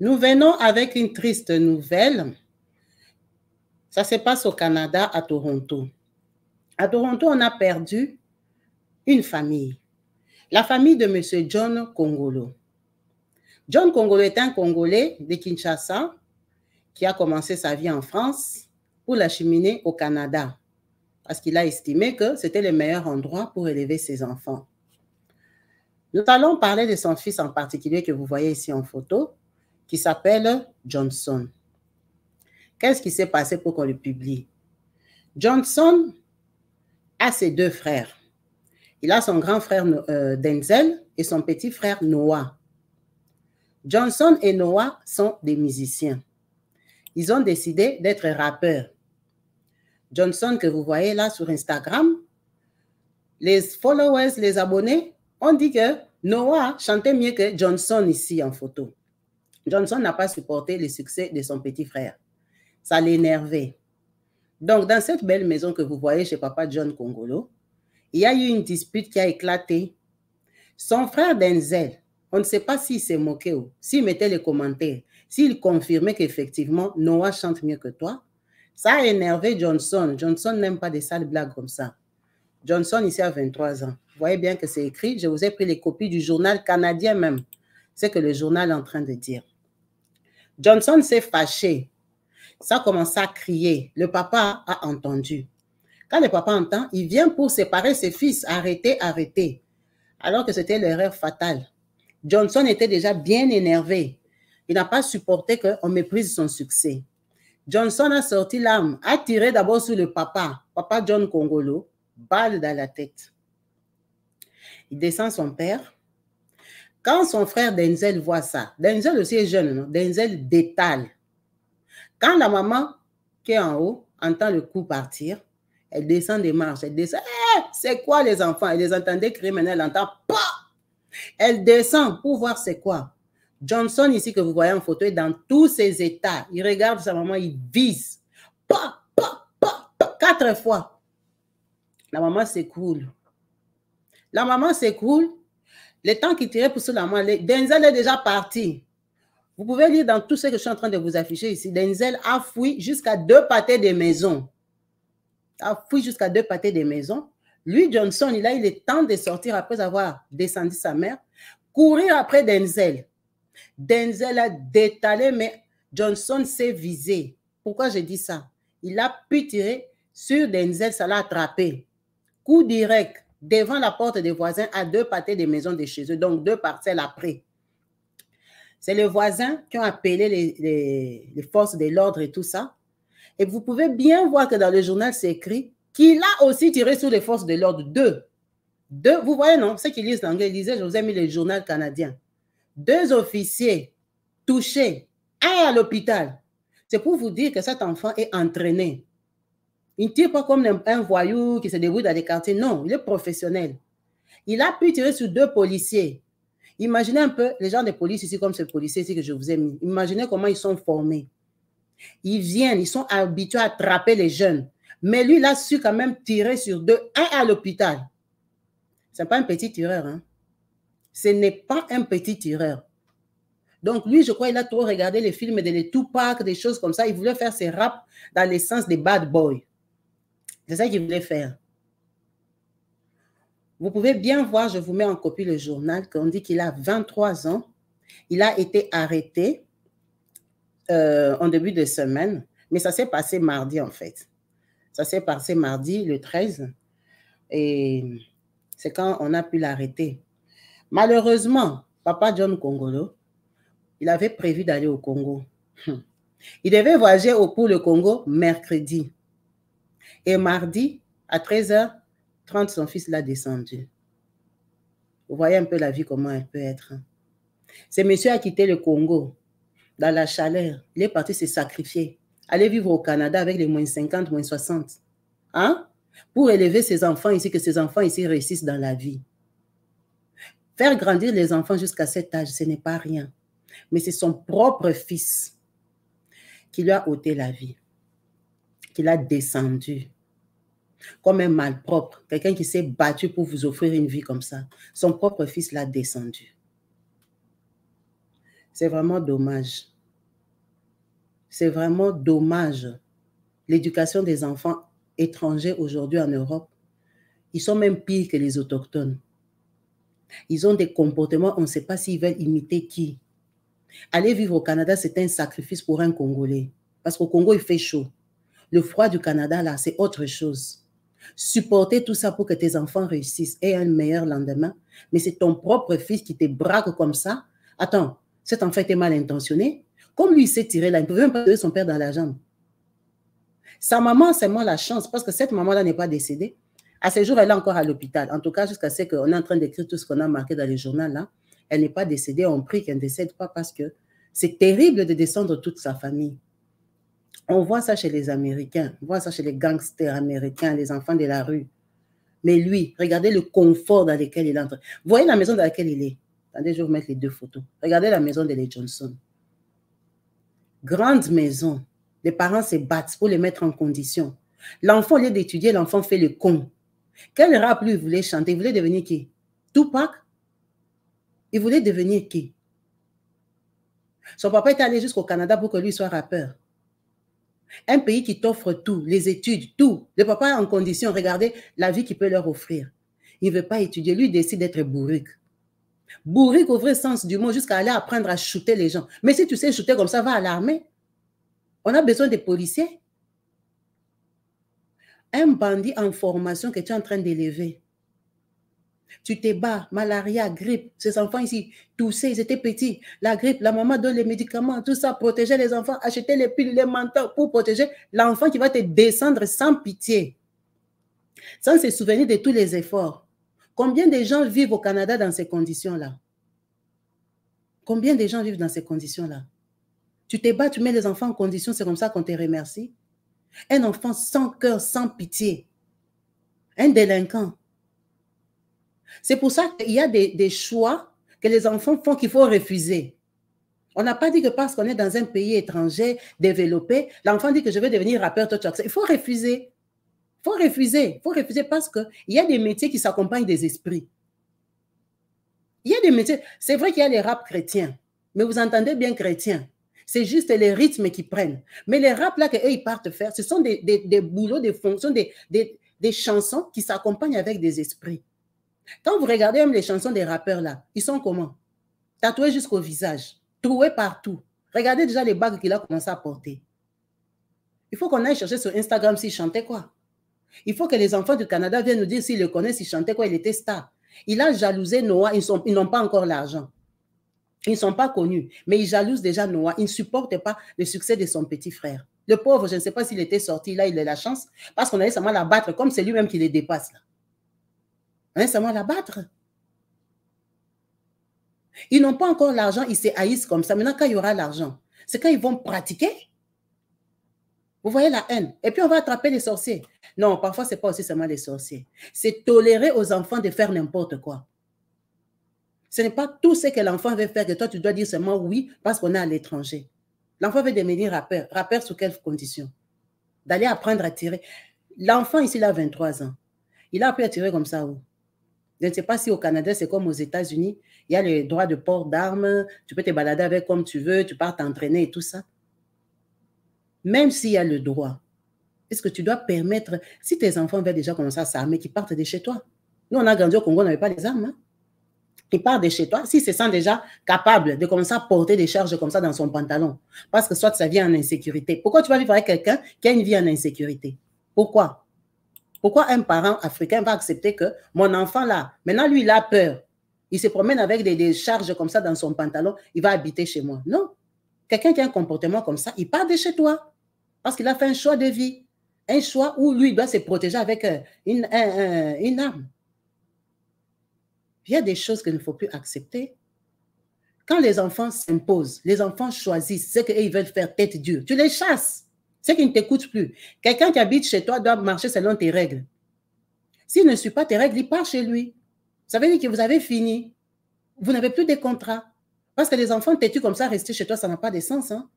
Nous venons avec une triste nouvelle. Ça se passe au Canada, à Toronto. À Toronto, on a perdu une famille, la famille de M. John Congolo. John Kongolo est un Congolais de Kinshasa qui a commencé sa vie en France pour la cheminer au Canada parce qu'il a estimé que c'était le meilleur endroit pour élever ses enfants. Nous allons parler de son fils en particulier que vous voyez ici en photo, qui s'appelle Johnson. Qu'est-ce qui s'est passé pour qu'on le publie? Johnson a ses deux frères. Il a son grand frère euh, Denzel et son petit frère Noah. Johnson et Noah sont des musiciens. Ils ont décidé d'être rappeurs. Johnson, que vous voyez là sur Instagram, les followers, les abonnés, ont dit que Noah chantait mieux que Johnson ici en photo. Johnson n'a pas supporté le succès de son petit frère. Ça l'énervait. Donc, dans cette belle maison que vous voyez chez papa John Congolo, il y a eu une dispute qui a éclaté. Son frère Denzel, on ne sait pas s'il s'est moqué ou s'il mettait les commentaires, s'il confirmait qu'effectivement Noah chante mieux que toi. Ça a énervé Johnson. Johnson n'aime pas des sales blagues comme ça. Johnson, ici, a 23 ans. Vous voyez bien que c'est écrit. Je vous ai pris les copies du journal canadien même. C'est que le journal est en train de dire. Johnson s'est fâché. Ça commence à crier. Le papa a entendu. Quand le papa entend, il vient pour séparer ses fils. Arrêtez, arrêtez. Alors que c'était l'erreur fatale. Johnson était déjà bien énervé. Il n'a pas supporté qu'on méprise son succès. Johnson a sorti l'arme, a tiré d'abord sur le papa, papa John Congolo, balle dans la tête. Il descend son père, quand son frère Denzel voit ça, Denzel aussi est jeune, Denzel détale. Quand la maman qui est en haut entend le coup partir, elle descend des marches, elle descend. c'est quoi les enfants Elle les entendait crier, mais elle entend pas. Elle descend pour voir c'est quoi. Johnson, ici, que vous voyez en photo, est dans tous ses états. Il regarde sa maman, il vise. Pop, pop, pop, quatre fois. La maman s'écroule. La maman s'écoule les temps qu'il tirait pour cela, Denzel est déjà parti. Vous pouvez lire dans tout ce que je suis en train de vous afficher ici. Denzel a fui jusqu'à deux pâtés de maisons. A fui jusqu'à deux pâtés de maisons. Lui, Johnson, il a eu le temps de sortir après avoir descendu sa mère, courir après Denzel. Denzel a détalé, mais Johnson s'est visé. Pourquoi je dis ça? Il a pu tirer sur Denzel, ça l'a attrapé. Coup direct devant la porte des voisins à deux pâtés des maisons de chez eux, donc deux parcelles après. C'est les voisins qui ont appelé les, forces de l'ordre et tout ça. Et vous pouvez bien voir que dans le journal, c'est écrit qu'il a aussi tiré sur les forces de l'ordre. Deux. Deux, vous voyez, non? Ceux qui lisent l'anglais, disaient, je vous ai mis le journal canadien. Deux officiers touchés, un à l'hôpital. C'est pour vous dire que cet enfant est entraîné. Il ne tire pas comme un voyou qui se débrouille dans les quartiers. Non, il est professionnel. Il a pu tirer sur deux policiers. Imaginez un peu les gens de police ici, comme ce policier ici que je vous ai mis. Imaginez comment ils sont formés. Ils viennent, ils sont habitués à attraper les jeunes. Mais lui, il a su quand même tirer sur deux. Un à l'hôpital. Ce n'est pas un petit tireur. Hein. Ce n'est pas un petit tireur. Donc, lui, je crois, il a trop regardé les films de les Tupac, des choses comme ça. Il voulait faire ses raps dans l'essence des bad boys. C'est ça qu'il voulait faire. Vous pouvez bien voir, je vous mets en copie le journal, qu'on dit qu'il a 23 ans. Il a été arrêté euh, en début de semaine, mais ça s'est passé mardi en fait. Ça s'est passé mardi, le 13, et c'est quand on a pu l'arrêter. Malheureusement, papa John Congolo, il avait prévu d'aller au Congo. Hum. Il devait voyager au pour le Congo mercredi. Et mardi, à 13h30, son fils l'a descendu. Vous voyez un peu la vie, comment elle peut être. Hein. Ce monsieur a quitté le Congo dans la chaleur. Il est parti se sacrifier. Aller vivre au Canada avec les moins 50, moins 60. Hein? Pour élever ses enfants ici, que ses enfants ici réussissent dans la vie. Faire grandir les enfants jusqu'à cet âge, ce n'est pas rien. Mais c'est son propre fils qui lui a ôté la vie qu'il a descendu comme un malpropre, quelqu'un qui s'est battu pour vous offrir une vie comme ça. Son propre fils l'a descendu. C'est vraiment dommage. C'est vraiment dommage. L'éducation des enfants étrangers aujourd'hui en Europe, ils sont même pires que les autochtones. Ils ont des comportements, on ne sait pas s'ils veulent imiter qui. Aller vivre au Canada, c'est un sacrifice pour un Congolais. Parce qu'au Congo, il fait chaud. Le froid du Canada, là, c'est autre chose. Supporter tout ça pour que tes enfants réussissent et un meilleur lendemain, mais c'est ton propre fils qui te braque comme ça. Attends, cet enfant était mal intentionné. Comme lui, il s'est tiré là, il ne pouvait même pas donner son père dans la jambe. Sa maman, c'est moi la chance, parce que cette maman-là n'est pas décédée. À ce jour, elle est encore à l'hôpital. En tout cas, jusqu'à ce qu'on est en train d'écrire tout ce qu'on a marqué dans les journaux, là, elle n'est pas décédée. On prie qu'elle ne décède pas parce que c'est terrible de descendre toute sa famille. On voit ça chez les Américains, on voit ça chez les gangsters américains, les enfants de la rue. Mais lui, regardez le confort dans lequel il entre. Voyez la maison dans laquelle il est. Attendez, je vais vous mettre les deux photos. Regardez la maison de les Johnson. Grande maison. Les parents se battent pour les mettre en condition. L'enfant, au lieu d'étudier, l'enfant fait le con. Quel rap lui voulait chanter Il voulait devenir qui Tupac Il voulait devenir qui Son papa est allé jusqu'au Canada pour que lui soit rappeur. Un pays qui t'offre tout, les études, tout. Le papa est en condition, regardez la vie qu'il peut leur offrir. Il veut pas étudier, lui décide d'être bourrique. Bourrique au vrai sens du mot, jusqu'à aller apprendre à shooter les gens. Mais si tu sais shooter comme ça, va à l'armée. On a besoin des policiers. Un bandit en formation que tu es en train d'élever, tu te bats, malaria, grippe. Ces enfants ici, toussaient, ils étaient petits. La grippe, la maman donne les médicaments, tout ça, protéger les enfants, acheter les piles, les manteaux pour protéger l'enfant qui va te descendre sans pitié, sans se souvenir de tous les efforts. Combien de gens vivent au Canada dans ces conditions-là? Combien de gens vivent dans ces conditions-là? Tu te bats, tu mets les enfants en condition, c'est comme ça qu'on te remercie. Un enfant sans cœur, sans pitié. Un délinquant. C'est pour ça qu'il y a des, choix que les enfants font qu'il faut refuser. On n'a pas dit que parce qu'on est dans un pays étranger développé, l'enfant dit que je veux devenir rappeur, Il faut refuser. Il faut refuser. Il faut refuser parce qu'il y a des métiers qui s'accompagnent des esprits. Il y a des métiers. C'est vrai qu'il y a les rap chrétiens, mais vous entendez bien chrétiens. C'est juste les rythmes qu'ils prennent. Mais les rap là qu'eux, ils partent faire, ce sont des, des boulots, des fonctions, des chansons qui s'accompagnent avec des esprits. Quand vous regardez même les chansons des rappeurs là, ils sont comment Tatoués jusqu'au visage, troués partout. Regardez déjà les bagues qu'il a commencé à porter. Il faut qu'on aille chercher sur Instagram s'il chantait quoi. Il faut que les enfants du Canada viennent nous dire s'ils le connaissent, s'il chantait quoi, il était star. Il a jalousé Noah, ils n'ont pas encore l'argent. Ils ne sont pas connus, mais ils jalousent déjà Noah. Ils ne supportent pas le succès de son petit frère. Le pauvre, je ne sais pas s'il était sorti, là, il a la chance, parce qu'on allait seulement l'abattre, comme c'est lui-même qui les dépasse. Là. Hein, la battre. Ils n'ont pas encore l'argent, ils se haïssent comme ça. Maintenant, quand il y aura l'argent, c'est quand ils vont pratiquer. Vous voyez la haine. Et puis, on va attraper les sorciers. Non, parfois, ce n'est pas aussi seulement les sorciers. C'est tolérer aux enfants de faire n'importe quoi. Ce n'est pas tout ce que l'enfant veut faire que toi, tu dois dire seulement oui parce qu'on est à l'étranger. L'enfant veut devenir rappeur. Rappeur sous quelles conditions D'aller apprendre à tirer. L'enfant ici, il a 23 ans. Il a appris à tirer comme ça où je ne sais pas si au Canada, c'est comme aux États-Unis. Il y a le droit de port d'armes. Tu peux te balader avec comme tu veux. Tu pars t'entraîner et tout ça. Même s'il y a le droit, est-ce que tu dois permettre, si tes enfants veulent déjà commencer à s'armer, qu'ils partent de chez toi? Nous, on a grandi au Congo, on n'avait pas les armes. Hein. Ils partent de chez toi. S'ils se sentent déjà capables de commencer à porter des charges comme ça dans son pantalon, parce que soit ça vient en insécurité. Pourquoi tu vas vivre avec quelqu'un qui a une vie en insécurité? Pourquoi? Pourquoi un parent africain va accepter que mon enfant là, maintenant lui, il a peur. Il se promène avec des, charges comme ça dans son pantalon, il va habiter chez moi. Non. Quelqu'un qui a un comportement comme ça, il part de chez toi parce qu'il a fait un choix de vie. Un choix où lui il doit se protéger avec euh, une, une, une arme. Il y a des choses qu'il ne faut plus accepter. Quand les enfants s'imposent, les enfants choisissent ce qu'ils veulent faire tête dure, tu les chasses. C'est qui ne t'écoute plus. Quelqu'un qui habite chez toi doit marcher selon tes règles. S'il ne suit pas tes règles, il part chez lui. Ça veut dire que vous avez fini. Vous n'avez plus de contrat. Parce que les enfants têtus comme ça, rester chez toi, ça n'a pas de sens. Hein.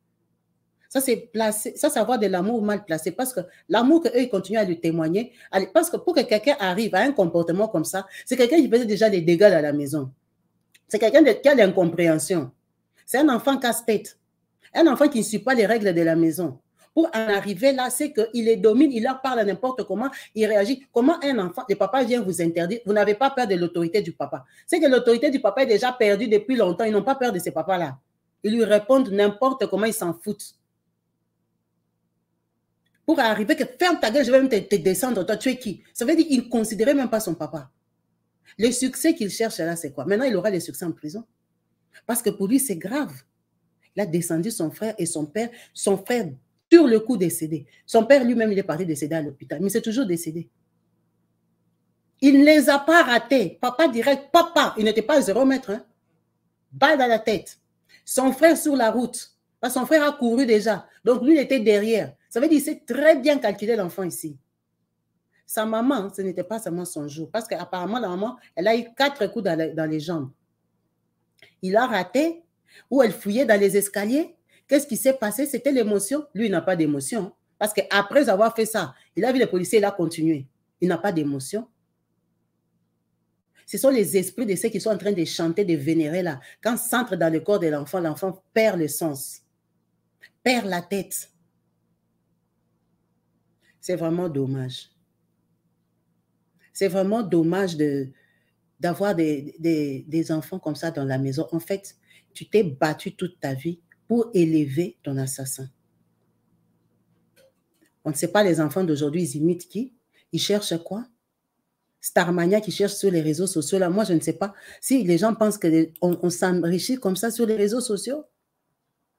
Ça, c'est placé, ça, c'est avoir de l'amour mal placé. Parce que l'amour qu'eux, ils continuent à lui témoigner. Parce que pour que quelqu'un arrive à un comportement comme ça, c'est quelqu'un qui faisait déjà des dégâts à la maison. C'est quelqu'un qui a l'incompréhension. C'est un enfant casse-tête. Un enfant qui ne suit pas les règles de la maison pour en arriver là, c'est qu'il les domine, il leur parle n'importe comment, il réagit. Comment un enfant, le papa vient vous interdire, vous n'avez pas peur de l'autorité du papa. C'est que l'autorité du papa est déjà perdue depuis longtemps, ils n'ont pas peur de ces papas-là. Ils lui répondent n'importe comment, ils s'en foutent. Pour arriver que ferme ta gueule, je vais même te, te descendre, toi tu es qui Ça veut dire qu'il ne considérait même pas son papa. Le succès qu'il cherche là, c'est quoi Maintenant, il aura le succès en prison. Parce que pour lui, c'est grave. Il a descendu son frère et son père. Son frère sur le coup décédé. Son père lui-même, il est parti décédé à l'hôpital, mais c'est toujours décédé. Il ne les a pas ratés. Papa direct, papa, il n'était pas à zéro mètre. Hein? Balle dans la tête. Son frère sur la route. son frère a couru déjà. Donc lui, il était derrière. Ça veut dire qu'il très bien calculé l'enfant ici. Sa maman, ce n'était pas seulement son jour. Parce qu'apparemment, la maman, elle a eu quatre coups dans les, dans les jambes. Il a raté ou elle fouillait dans les escaliers Qu'est-ce qui s'est passé C'était l'émotion. Lui, il n'a pas d'émotion. Parce qu'après avoir fait ça, il a vu les policiers, il a continué. Il n'a pas d'émotion. Ce sont les esprits de ceux qui sont en train de chanter, de vénérer là. Quand entre dans le corps de l'enfant, l'enfant perd le sens, perd la tête. C'est vraiment dommage. C'est vraiment dommage de, d'avoir des enfants comme ça dans la maison. En fait, tu t'es battu toute ta vie pour élever ton assassin. On ne sait pas, les enfants d'aujourd'hui, ils imitent qui Ils cherchent quoi Starmania qui cherche sur les réseaux sociaux, là, moi, je ne sais pas si les gens pensent qu'on on, s'enrichit comme ça sur les réseaux sociaux.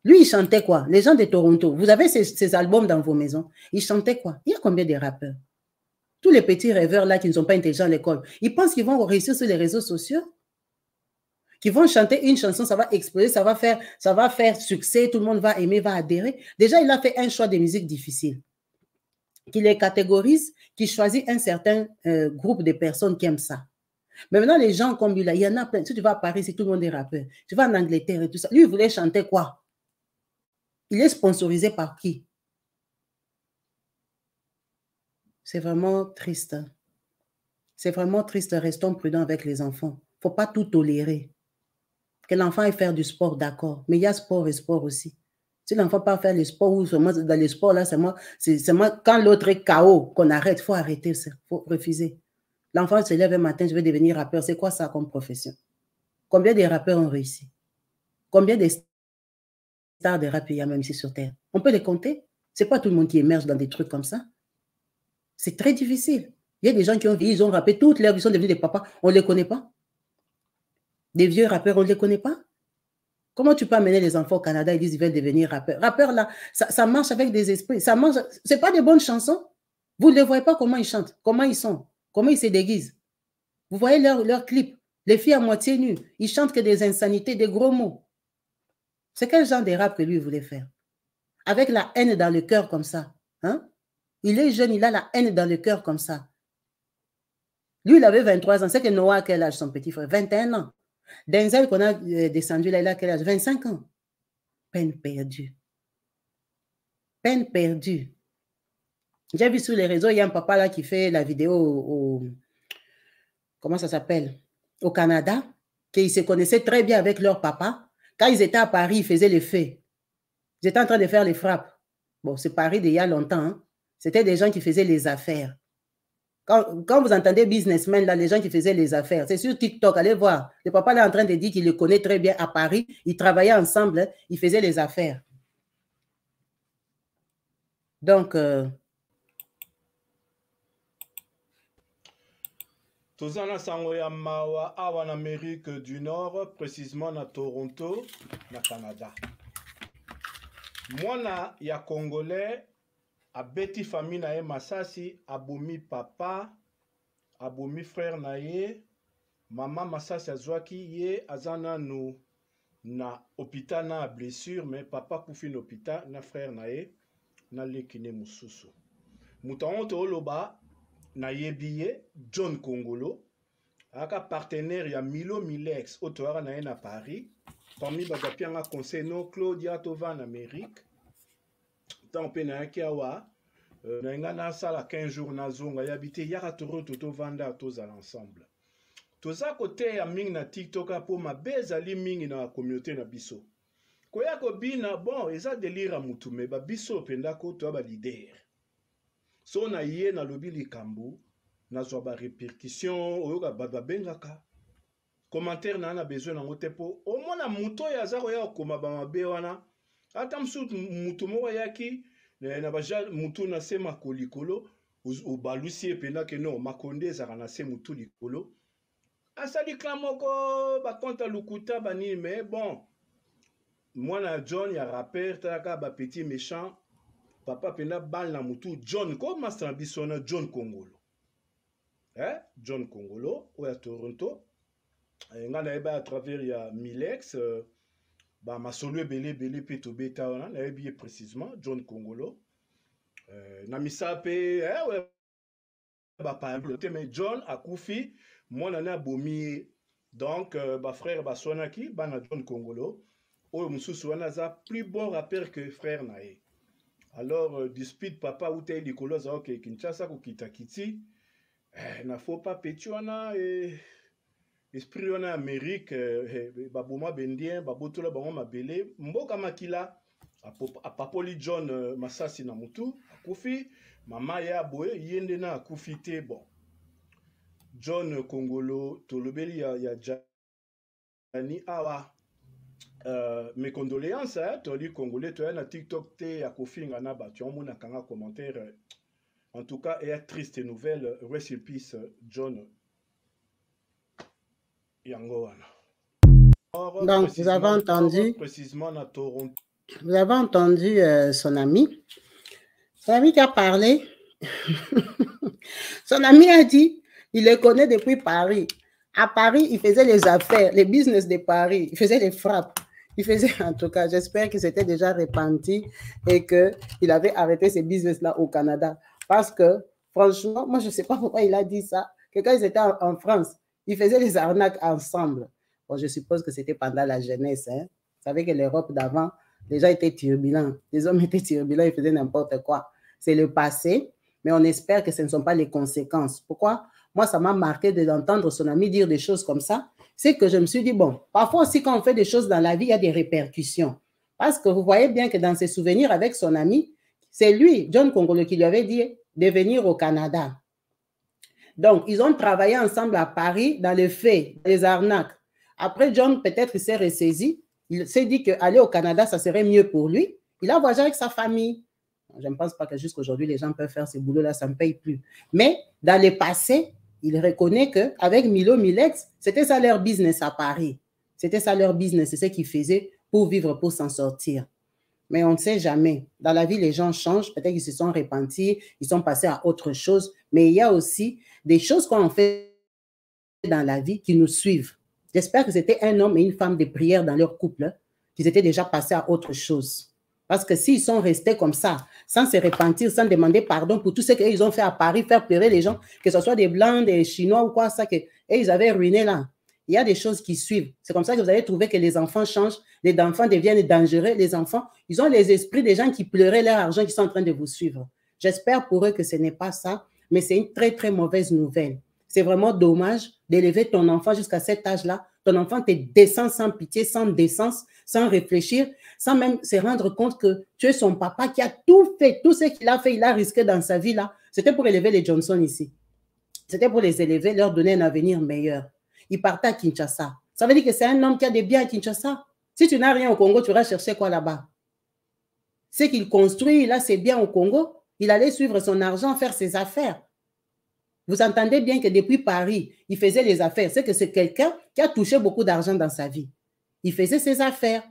Lui, il chantait quoi Les gens de Toronto, vous avez ces, ces albums dans vos maisons. ils chantait quoi Il y a combien de rappeurs Tous les petits rêveurs là qui ne sont pas intelligents à l'école, ils pensent qu'ils vont réussir sur les réseaux sociaux qui vont chanter une chanson, ça va exploser, ça va faire, ça va faire succès, tout le monde va aimer, va adhérer. Déjà, il a fait un choix de musique difficile, qui les catégorise, qui choisit un certain euh, groupe de personnes qui aiment ça. Mais maintenant, les gens comme lui, là, il y en a plein. Si tu vas à Paris, c'est tout le monde est rappeur. Tu vas en Angleterre et tout ça. Lui, il voulait chanter quoi Il est sponsorisé par qui C'est vraiment triste. Hein. C'est vraiment triste. Restons prudents avec les enfants. Il ne faut pas tout tolérer. Que l'enfant aille faire du sport, d'accord. Mais il y a sport et sport aussi. Si l'enfant pas faire le sport ou dans le sport, là, c'est moi, c'est moi, quand l'autre est KO, qu'on arrête, faut arrêter, faut refuser. L'enfant se lève un matin, je vais devenir rappeur. C'est quoi ça comme profession? Combien de rappeurs ont réussi? Combien de stars de rap il y a même ici sur Terre? On peut les compter. C'est pas tout le monde qui émerge dans des trucs comme ça. C'est très difficile. Il y a des gens qui ont ils ont rappé toutes leur vie, ils sont devenus des papas. On ne les connaît pas. Des vieux rappeurs, on ne les connaît pas Comment tu peux amener les enfants au Canada et dire ils veulent devenir rappeurs Rappeurs, là, ça, marche avec des esprits. Ça marche. C'est pas des bonnes chansons. Vous ne voyez pas comment ils chantent, comment ils sont, comment ils se déguisent. Vous voyez leurs clips. Les filles à moitié nues, ils chantent que des insanités, des gros mots. C'est quel genre de rap que lui voulait faire Avec la haine dans le cœur comme ça. Hein? Il est jeune, il a la haine dans le cœur comme ça. Lui, il avait 23 ans. C'est que Noah, quel âge son petit frère 21 ans. Denzel qu'on a euh, descendu là, il a quel âge 25 ans. Peine perdue. Peine perdue. J'ai vu sur les réseaux, il y a un papa là qui fait la vidéo au, comment ça s'appelle Au Canada, qu'ils se connaissaient très bien avec leur papa. Quand ils étaient à Paris, ils faisaient les faits. Ils étaient en train de faire les frappes. Bon, c'est Paris d'il y a longtemps. Hein. C'était des gens qui faisaient les affaires. Quand, vous entendez businessmen, là, les gens qui faisaient les affaires, c'est sur TikTok, allez voir. Le papa là, est en train de dire qu'il le connaît très bien à Paris. Ils travaillaient ensemble, hein. ils faisaient les affaires. Donc. Euh, Tozana Sangoya en amérique du nord précisément à toronto au canada Moi, il y a congolais abeti fami na ye masasi abomi papa abomi frere na ye mama masasi azwaki ye aza nanu na hôpital na blessure me papa akufi na hôpital na frere na ye naleki ne mosusu moto yango tooloba nayebi ye john kongolo ayaka partenaire ya milo milex oyo toyaka na ye na paris parmi bato apianga conseil no claudia tova en amérique ntango mpe nayaki awa euh, na ngai nasala 15 jour nazonga yabi te yaka toroto tovanda tozala ensemble toza koteya mingi na tiktok mpo mabe ezali mingi na communauté na biso koya kobina bon eza delire ya motu me babiso opendako toya balidere so na ye nalobi likambo nazwa barepercussion oyoka bato babengaka commentaire na ye na besoin nango te mpo omona moto oyo aza koya kokoma bamabe wana ata mosusu motu moko ayaki eh, na baja motu na se mako likolo obalusi ye mpenza ke no makonde ezalaka na se motu likolo asali clan moko bakonta lukuta banini mais bon mwana john ya rapper talaka bapetit méchant papa mpenza bale na motu john ko mastre na biso wana john kongolo eh? john kongolo oyo ya toronto eh, ngai nayeba ya travers ya milex euh, bamasolo ebele ebele mpe tobeta wana nayebi ye précisement john congolo euh, na misala mpe eh, baparablete mais john akufi mwana ne abomi ye donc euh, bafrère baswanaki bana john congolo oyo mosusu wana aza plus bon rappeur que frère na ye alors euh, dispute papa uta ye likolo azalaki kinshasa kokita kiti eh, na faux pas peti wana eh, esprit wana ya amerike eh, eh, baboma bendien babotola bango mabele mboka makila apapoli john uh, masasi na motu akufi mama ye aboye ye nde na akufi te bon john kongolo tolobeli ya, ya jani awa uh, mes condoléances eh, toli congolais toya na tiktok te ya kofingana bato yaomonakanga commentaire en tout cas eya triste nouvelle rest in peace john Donc, vous avez entendu, vous avez entendu son ami. Son ami qui a parlé, son ami a dit, il le connaît depuis Paris. À Paris, il faisait les affaires, les business de Paris, il faisait les frappes. Il faisait, en tout cas, j'espère qu'il s'était déjà repenti et qu'il avait arrêté ses business-là au Canada. Parce que, franchement, moi, je ne sais pas pourquoi il a dit ça. Que quand ils étaient en France, ils faisaient les arnaques ensemble. je suppose que c'était pendant la jeunesse. Hein. Vous savez que l'Europe d'avant, déjà, était étaient Les hommes étaient turbulents, ils faisaient n'importe quoi. C'est le passé, mais on espère que ce ne sont pas les conséquences. Pourquoi Moi, ça m'a marqué d'entendre son ami dire des choses comme ça. C'est que je me suis dit, bon, parfois aussi quand on fait des choses dans la vie, il y a des répercussions. Parce que vous voyez bien que dans ses souvenirs avec son ami, c'est lui, John Congolo, qui lui avait dit de venir au Canada. Donc, ils ont travaillé ensemble à Paris dans les faits, les arnaques. Après, John, peut-être, il s'est ressaisi. Il s'est dit qu'aller au Canada, ça serait mieux pour lui. Il a voyagé avec sa famille. Je ne pense pas que jusqu'aujourd'hui, les gens peuvent faire ce boulot-là, ça ne paye plus. Mais dans le passé, il reconnaît qu'avec Milo Milex, c'était ça leur business à Paris. C'était ça leur business, c'est ce qu'ils faisaient pour vivre, pour s'en sortir. Mais on ne sait jamais. Dans la vie, les gens changent. Peut-être qu'ils se sont repentis, ils sont passés à autre chose. Mais il y a aussi des choses qu'on fait dans la vie qui nous suivent. J'espère que c'était un homme et une femme de prière dans leur couple, hein, qu'ils étaient déjà passés à autre chose. Parce que s'ils sont restés comme ça, sans se repentir, sans demander pardon pour tout ce qu'ils ont fait à Paris, faire pleurer les gens, que ce soit des Blancs, des Chinois ou quoi, ça, que, et ils avaient ruiné là. Il y a des choses qui suivent. C'est comme ça que vous allez trouver que les enfants changent, les enfants deviennent dangereux, les enfants, ils ont les esprits des gens qui pleuraient leur argent, qui sont en train de vous suivre. J'espère pour eux que ce n'est pas ça mais c'est une très, très mauvaise nouvelle. C'est vraiment dommage d'élever ton enfant jusqu'à cet âge-là. Ton enfant te descend sans pitié, sans décence, sans réfléchir, sans même se rendre compte que tu es son papa qui a tout fait, tout ce qu'il a fait, il a risqué dans sa vie là. C'était pour élever les Johnson ici. C'était pour les élever, leur donner un avenir meilleur. Il partait à Kinshasa. Ça veut dire que c'est un homme qui a des biens à Kinshasa. Si tu n'as rien au Congo, tu vas chercher quoi là-bas? Ce qu'il construit, il a ses biens au Congo. Il allait suivre son argent, faire ses affaires. Vous entendez bien que depuis Paris, il faisait les affaires. C'est que c'est quelqu'un qui a touché beaucoup d'argent dans sa vie. Il faisait ses affaires.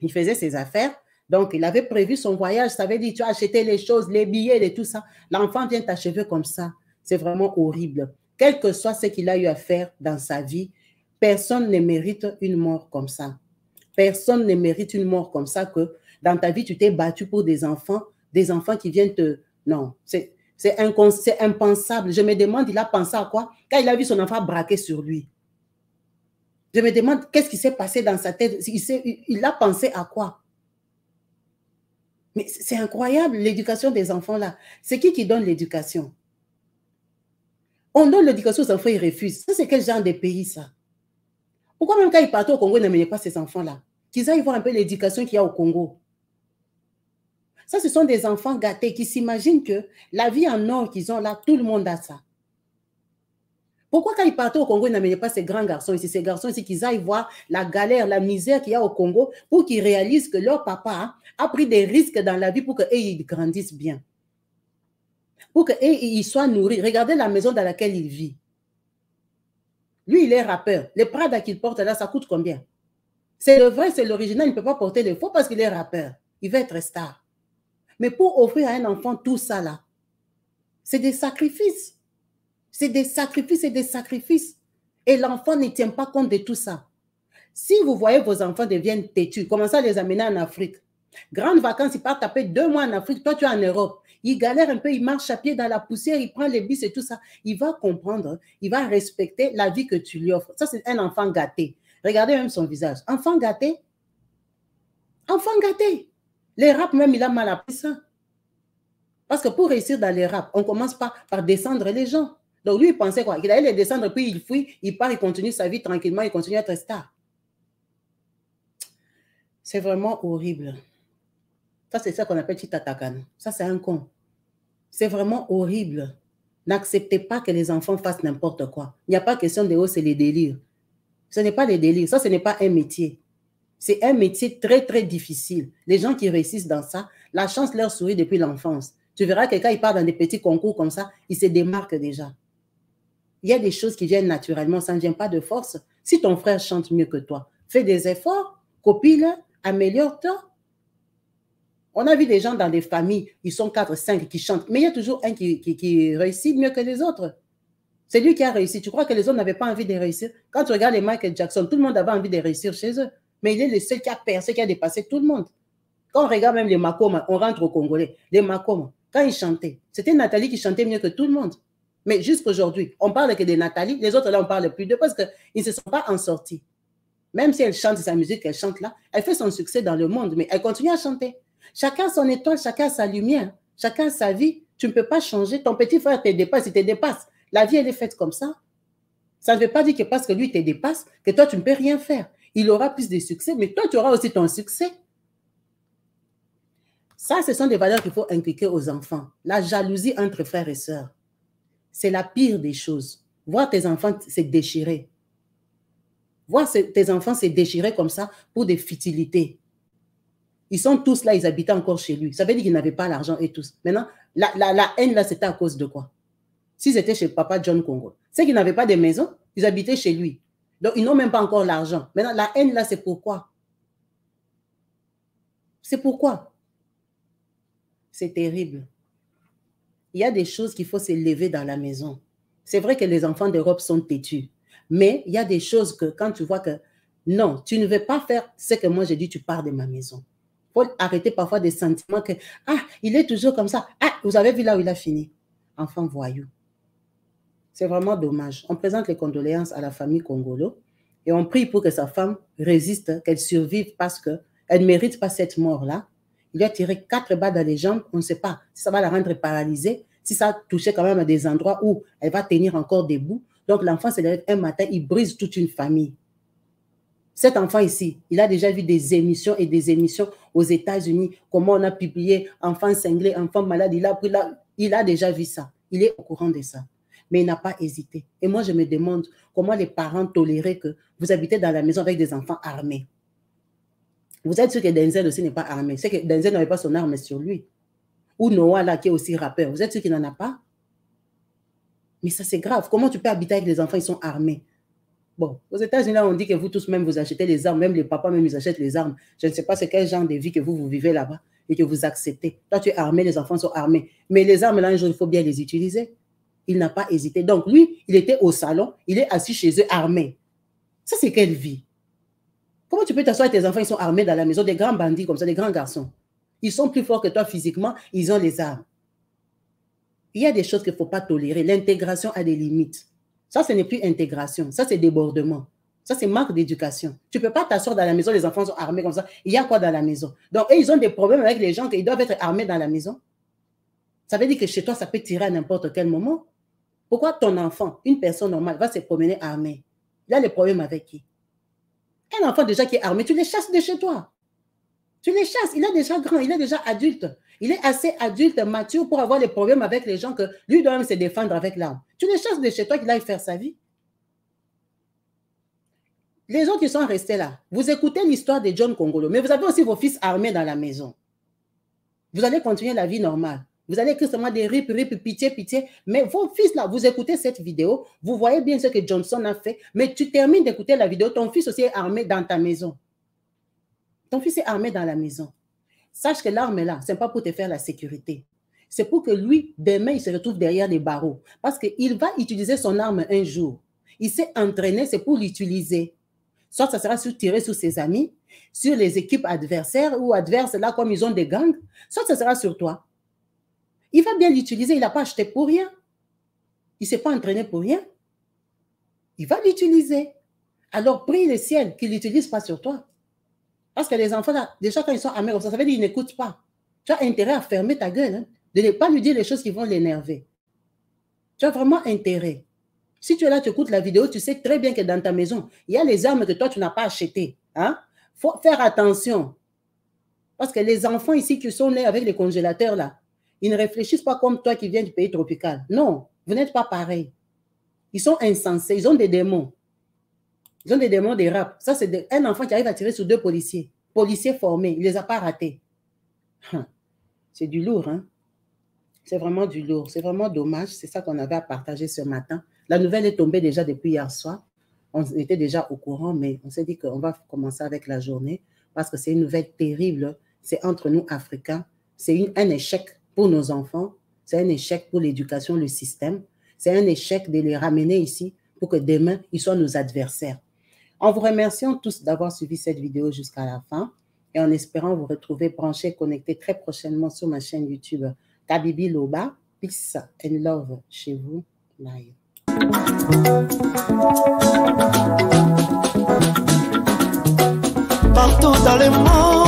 Il faisait ses affaires. Donc, il avait prévu son voyage. Ça veut dire, tu as acheté les choses, les billets et tout ça. L'enfant vient t'achever comme ça. C'est vraiment horrible. Quel que soit ce qu'il a eu à faire dans sa vie, personne ne mérite une mort comme ça. Personne ne mérite une mort comme ça que dans ta vie, tu t'es battu pour des enfants des enfants qui viennent te... Non, c'est impensable. Je me demande, il a pensé à quoi quand il a vu son enfant braquer sur lui. Je me demande, qu'est-ce qui s'est passé dans sa tête il, a pensé à quoi Mais c'est incroyable, l'éducation des enfants là. C'est qui qui donne l'éducation On donne l'éducation aux enfants, ils refusent. Ça, c'est quel genre de pays ça Pourquoi même quand il partent au Congo, ils pas ces enfants là Qu'ils aillent voir un peu l'éducation qu'il y a au Congo. Ça, ce sont des enfants gâtés qui s'imaginent que la vie en or qu'ils ont là, tout le monde a ça. Pourquoi quand ils partaient au Congo, ils n'amènent pas ces grands garçons ici, ces garçons ici, qu'ils aillent voir la galère, la misère qu'il y a au Congo pour qu'ils réalisent que leur papa a pris des risques dans la vie pour qu'ils grandissent bien. Pour qu'ils soient nourris. Regardez la maison dans laquelle il vit. Lui, il est rappeur. Les Prada qu'il porte là, ça coûte combien? C'est le vrai, c'est l'original. Il ne peut pas porter le faux parce qu'il est rappeur. Il veut être star. Mais pour offrir à un enfant tout ça là, c'est des sacrifices. C'est des sacrifices et des sacrifices. Et l'enfant ne tient pas compte de tout ça. Si vous voyez vos enfants deviennent têtus, commencez à les amener en Afrique. Grande vacances, ils partent taper deux mois en Afrique, toi tu es en Europe. Il galère un peu, il marche à pied dans la poussière, il prend les bus et tout ça. Il va comprendre, il va respecter la vie que tu lui offres. Ça, c'est un enfant gâté. Regardez même son visage. Enfant gâté. Enfant gâté. Les rap, même, il a mal appris ça. Parce que pour réussir dans les rap, on commence pas par descendre les gens. Donc lui, il pensait quoi Il allait les descendre, puis il fuit, il part, il continue sa vie tranquillement, il continue à être star. C'est vraiment horrible. Ça, c'est ça qu'on appelle Chitatakan. Ça, c'est un con. C'est vraiment horrible. N'acceptez pas que les enfants fassent n'importe quoi. Il n'y a pas question de haut, c'est les délires. Ce n'est pas des délires. Ça, ce n'est pas un métier. C'est un métier très, très difficile. Les gens qui réussissent dans ça, la chance leur sourit depuis l'enfance. Tu verras quelqu'un, il part dans des petits concours comme ça, il se démarque déjà. Il y a des choses qui viennent naturellement, ça ne vient pas de force. Si ton frère chante mieux que toi, fais des efforts, copie-le, améliore-toi. On a vu des gens dans des familles, ils sont quatre, cinq, qui chantent, mais il y a toujours un qui, qui réussit mieux que les autres. C'est lui qui a réussi. Tu crois que les autres n'avaient pas envie de réussir Quand tu regardes les Michael Jackson, tout le monde avait envie de réussir chez eux mais il est le seul qui a percé, qui a dépassé tout le monde. Quand on regarde même les Makoma, on rentre au Congolais, les Makoma, quand ils chantaient, c'était Nathalie qui chantait mieux que tout le monde. Mais aujourd'hui, on parle que de Nathalie, les autres là, on parle plus d'eux parce qu'ils ne se sont pas en sortis. Même si elle chante sa musique elle chante là, elle fait son succès dans le monde, mais elle continue à chanter. Chacun son étoile, chacun sa lumière, chacun sa vie. Tu ne peux pas changer. Ton petit frère te dépasse, il te dépasse. La vie, elle est faite comme ça. Ça ne veut pas dire que parce que lui te dépasse, que toi, tu ne peux rien faire il aura plus de succès, mais toi, tu auras aussi ton succès. Ça, ce sont des valeurs qu'il faut inculquer aux enfants. La jalousie entre frères et sœurs, c'est la pire des choses. Voir tes enfants se déchirer. Voir tes enfants se déchirer comme ça pour des futilités. Ils sont tous là, ils habitaient encore chez lui. Ça veut dire qu'ils n'avaient pas l'argent et tout. Maintenant, la, la, haine là, c'était à cause de quoi Si c'était chez papa John Congo, c'est qu'ils n'avaient pas de maison, ils habitaient chez lui. Donc, ils n'ont même pas encore l'argent. Maintenant, la haine, là, c'est pourquoi C'est pourquoi C'est terrible. Il y a des choses qu'il faut s'élever dans la maison. C'est vrai que les enfants d'Europe sont têtus, mais il y a des choses que quand tu vois que non, tu ne veux pas faire ce que moi j'ai dit, tu pars de ma maison. Il faut arrêter parfois des sentiments que, ah, il est toujours comme ça. Ah, vous avez vu là où il a fini. Enfant voyou. C'est vraiment dommage. On présente les condoléances à la famille Congolo et on prie pour que sa femme résiste, qu'elle survive parce qu'elle ne mérite pas cette mort-là. Il lui a tiré quatre balles dans les jambes, on ne sait pas si ça va la rendre paralysée, si ça touchait touché quand même à des endroits où elle va tenir encore debout. Donc l'enfant se lève un matin, il brise toute une famille. Cet enfant ici, il a déjà vu des émissions et des émissions aux États-Unis, comment on a publié enfant cinglé, enfant malade, il a déjà vu ça. Il est au courant de ça mais il n'a pas hésité. Et moi, je me demande comment les parents toléraient que vous habitez dans la maison avec des enfants armés. Vous êtes sûr que Denzel aussi n'est pas armé. C'est que Denzel n'avait pas son arme sur lui. Ou Noah, là, qui est aussi rappeur. Vous êtes sûr qu'il n'en a pas? Mais ça, c'est grave. Comment tu peux habiter avec les enfants, ils sont armés? Bon, aux États-Unis, on dit que vous tous même, vous achetez les armes. Même les papas, même, ils achètent les armes. Je ne sais pas c'est quel genre de vie que vous, vous vivez là-bas et que vous acceptez. Toi, tu es armé, les enfants sont armés. Mais les armes, là, un jour, il faut bien les utiliser il n'a pas hésité. Donc lui, il était au salon, il est assis chez eux armé. Ça, c'est quelle vie Comment tu peux t'asseoir avec tes enfants, ils sont armés dans la maison, des grands bandits comme ça, des grands garçons. Ils sont plus forts que toi physiquement, ils ont les armes. Il y a des choses qu'il ne faut pas tolérer. L'intégration a des limites. Ça, ce n'est plus intégration. Ça, c'est débordement. Ça, c'est marque d'éducation. Tu ne peux pas t'asseoir dans la maison, les enfants sont armés comme ça. Il y a quoi dans la maison? Donc, ils ont des problèmes avec les gens, qui doivent être armés dans la maison. Ça veut dire que chez toi, ça peut tirer à n'importe quel moment. Pourquoi ton enfant, une personne normale, va se promener armé Il a des problèmes avec qui Un enfant déjà qui est armé, tu les chasses de chez toi. Tu les chasses. Il est déjà grand, il est déjà adulte. Il est assez adulte, mature pour avoir des problèmes avec les gens que lui doit même se défendre avec l'arme. Tu les chasses de chez toi qu'il aille faire sa vie. Les gens qui sont restés là, vous écoutez l'histoire de John Congolo, mais vous avez aussi vos fils armés dans la maison. Vous allez continuer la vie normale. Vous allez écrire seulement des rip, rip, pitié, pitié. Mais vos fils, là, vous écoutez cette vidéo, vous voyez bien ce que Johnson a fait, mais tu termines d'écouter la vidéo, ton fils aussi est armé dans ta maison. Ton fils est armé dans la maison. Sache que l'arme est là, ce n'est pas pour te faire la sécurité. C'est pour que lui, demain, il se retrouve derrière les barreaux. Parce qu'il va utiliser son arme un jour. Il s'est entraîné, c'est pour l'utiliser. Soit ça sera sur tirer sur ses amis, sur les équipes adversaires ou adverses, là, comme ils ont des gangs, soit ça sera sur toi. Il va bien l'utiliser, il n'a pas acheté pour rien. Il ne s'est pas entraîné pour rien. Il va l'utiliser. Alors prie le ciel qu'il l'utilise pas sur toi. Parce que les enfants, là, déjà quand ils sont amers, ça veut dire qu'ils n'écoutent pas. Tu as intérêt à fermer ta gueule, hein, de ne pas lui dire les choses qui vont l'énerver. Tu as vraiment intérêt. Si tu es là, tu écoutes la vidéo, tu sais très bien que dans ta maison, il y a les armes que toi, tu n'as pas achetées. Il hein? faut faire attention. Parce que les enfants ici qui sont nés avec les congélateurs, là, ils ne réfléchissent pas comme toi qui viens du pays tropical. Non, vous n'êtes pas pareil. Ils sont insensés, ils ont des démons. Ils ont des démons des rap. Ça, c'est un enfant qui arrive à tirer sur deux policiers. Policiers formés, il ne les a pas ratés. Hein. C'est du lourd, hein. C'est vraiment du lourd. C'est vraiment dommage. C'est ça qu'on avait à partager ce matin. La nouvelle est tombée déjà depuis hier soir. On était déjà au courant, mais on s'est dit qu'on va commencer avec la journée parce que c'est une nouvelle terrible. C'est entre nous, Africains. C'est un échec pour nos enfants, c'est un échec pour l'éducation, le système, c'est un échec de les ramener ici pour que demain, ils soient nos adversaires. En vous remerciant tous d'avoir suivi cette vidéo jusqu'à la fin et en espérant vous retrouver branchés, connectés très prochainement sur ma chaîne YouTube Kabibi Loba. Peace and love chez vous. Bye. Partout dans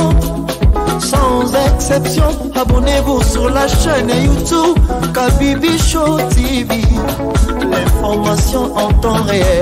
sans exception. Abonnez-vous sur la chaîne YouTube Kabibi Show TV. L'information en temps réel.